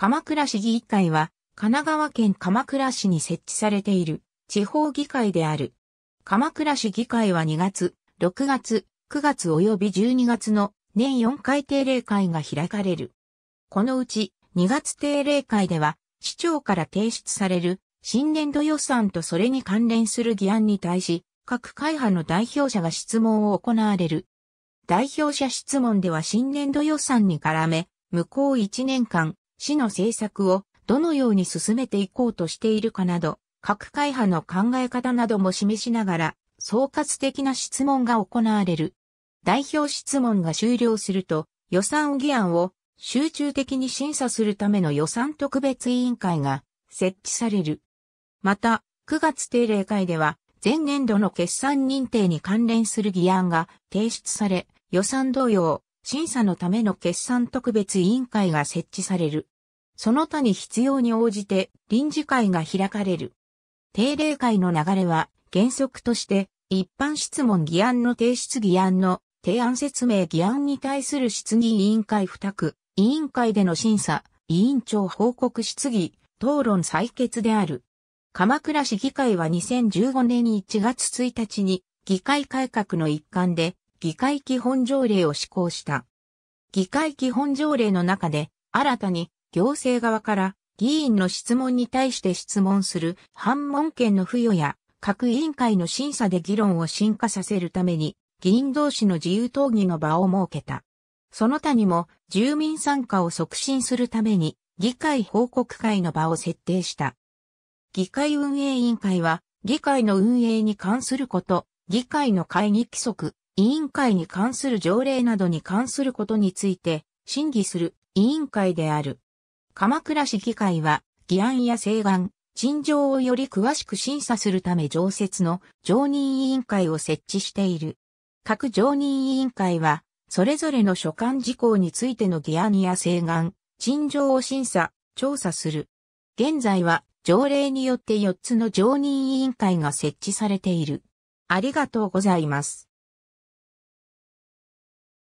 鎌倉市議会は、神奈川県鎌倉市に設置されている地方議会である。鎌倉市議会は2月、6月、9月及び12月の年4回定例会が開かれる。このうち2月定例会では、市長から提出される新年度予算とそれに関連する議案に対し、各会派の代表者が質問を行われる。代表者質問では新年度予算に絡め、向こう1年間、市の政策をどのように進めていこうとしているかなど、各会派の考え方なども示しながら、総括的な質問が行われる。代表質問が終了すると、予算議案を集中的に審査するための予算特別委員会が設置される。また、9月定例会では、前年度の決算認定に関連する議案が提出され、予算同様、審査のための決算特別委員会が設置される。その他に必要に応じて臨時会が開かれる。定例会の流れは原則として一般質問議案の提出議案の提案説明議案に対する質疑委員会付託、委員会での審査、委員長報告質疑、討論採決である。鎌倉市議会は2015年1月1日に議会改革の一環で議会基本条例を施行した。議会基本条例の中で新たに行政側から議員の質問に対して質問する反問権の付与や各委員会の審査で議論を進化させるために議員同士の自由討議の場を設けた。その他にも住民参加を促進するために議会報告会の場を設定した。議会運営委員会は議会の運営に関すること、議会の会議規則、委員会に関する条例などに関することについて審議する委員会である。鎌倉市議会は、議案や請願、陳情をより詳しく審査するため常設の常任委員会を設置している。各常任委員会は、それぞれの所管事項についての議案や請願、陳情を審査、調査する。現在は、条例によって4つの常任委員会が設置されている。ありがとうございます。